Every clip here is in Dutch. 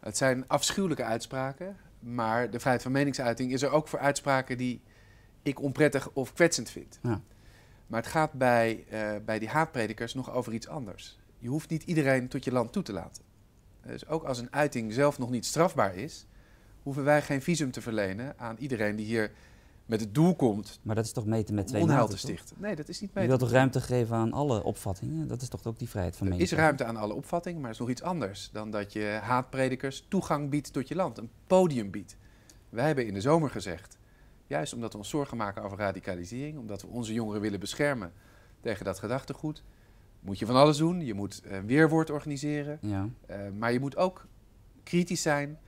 Het zijn afschuwelijke uitspraken, maar de vrijheid van meningsuiting is er ook voor uitspraken die ik onprettig of kwetsend vind. Ja. Maar het gaat bij, eh, bij die haatpredikers nog over iets anders. Je hoeft niet iedereen tot je land toe te laten. Dus ook als een uiting zelf nog niet strafbaar is, hoeven wij geen visum te verlenen aan iedereen die hier met het doel komt. Maar dat is toch meten met twee onheil te stichten? Nee, dat is niet meten. Je wilt toch ruimte geven aan alle opvattingen? Dat is toch ook die vrijheid van mening? Er is ruimte aan alle opvattingen, maar het is nog iets anders dan dat je haatpredikers toegang biedt tot je land, een podium biedt. Wij hebben in de zomer gezegd, juist omdat we ons zorgen maken over radicalisering, omdat we onze jongeren willen beschermen tegen dat gedachtegoed, moet je van alles doen. Je moet een weerwoord organiseren, ja. Eh, maar je moet ook kritisch zijn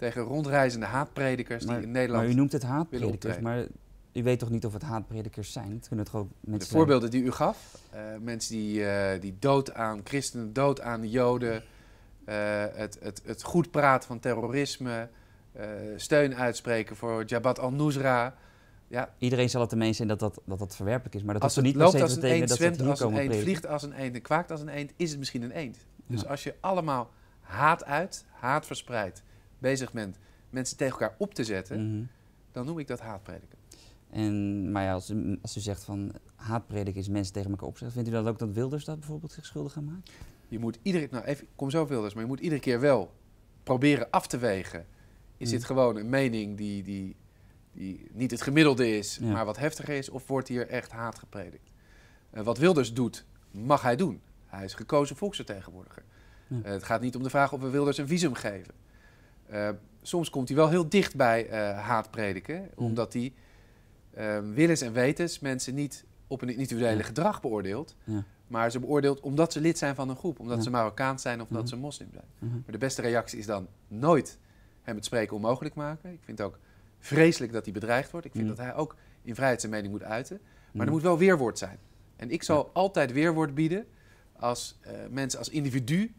tegen rondreizende haatpredikers die in Nederland. Maar u noemt het haatpredikers, maar u weet toch niet of het haatpredikers zijn? Het kunnen het gewoon mensen De voorbeelden die u gaf, eh, mensen die, eh, die dood aan christenen, dood aan joden, eh, het, het, het goed praten van terrorisme, steun uitspreken voor Jabhat al-Nusra. Ja. Iedereen zal het ermee zijn dat dat, dat, dat verwerpelijk is, maar dat als het niet loopt als een eend, dat zwemt als een eend, vliegt als een eend en kwaakt als een eend, is het misschien een eend. Dus als je allemaal haat uit, haat verspreidt, bezig bent mensen tegen elkaar op te zetten, mhm. dan noem ik dat haatprediken. En, maar ja, als, als u zegt van haatprediken is mensen tegen elkaar opzetten, vindt u dat ook dat Wilders dat bijvoorbeeld zich schuldig aan maakt? Je moet iedere nou even, kom zo Wilders, maar je moet iedere keer wel proberen af te wegen. Is mhm. dit gewoon een mening die, die, die niet het gemiddelde is, maar wat heftiger is, of wordt hier echt haat gepredikt? Eh, wat Wilders doet, mag hij doen. Hij is gekozen volksvertegenwoordiger. Eh, het gaat niet om de vraag of we Wilders een visum geven. Eh, soms komt hij wel heel dicht bij eh, haatprediken, mm. omdat hij ehm, willens en wetens mensen niet op een individuele gedrag beoordeelt. Maar ze beoordeelt omdat ze lid zijn van een groep, omdat ze Marokkaans zijn of omdat mhm. ze moslim zijn. Mhm. Maar de beste reactie is dan nooit hem het spreken onmogelijk maken. Ik vind het ook vreselijk dat hij bedreigd wordt. Ik vind mhm. dat hij ook in vrijheid zijn mening moet uiten. Maar er moet wel weerwoord zijn. En ik zal altijd weerwoord bieden als eh, mensen als individu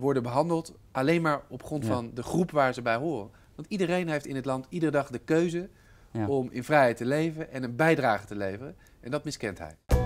worden behandeld alleen maar op grond van de groep waar ze bij horen. Want iedereen heeft in het land iedere dag de keuze om in vrijheid te leven en een bijdrage te leveren. En dat miskent hij.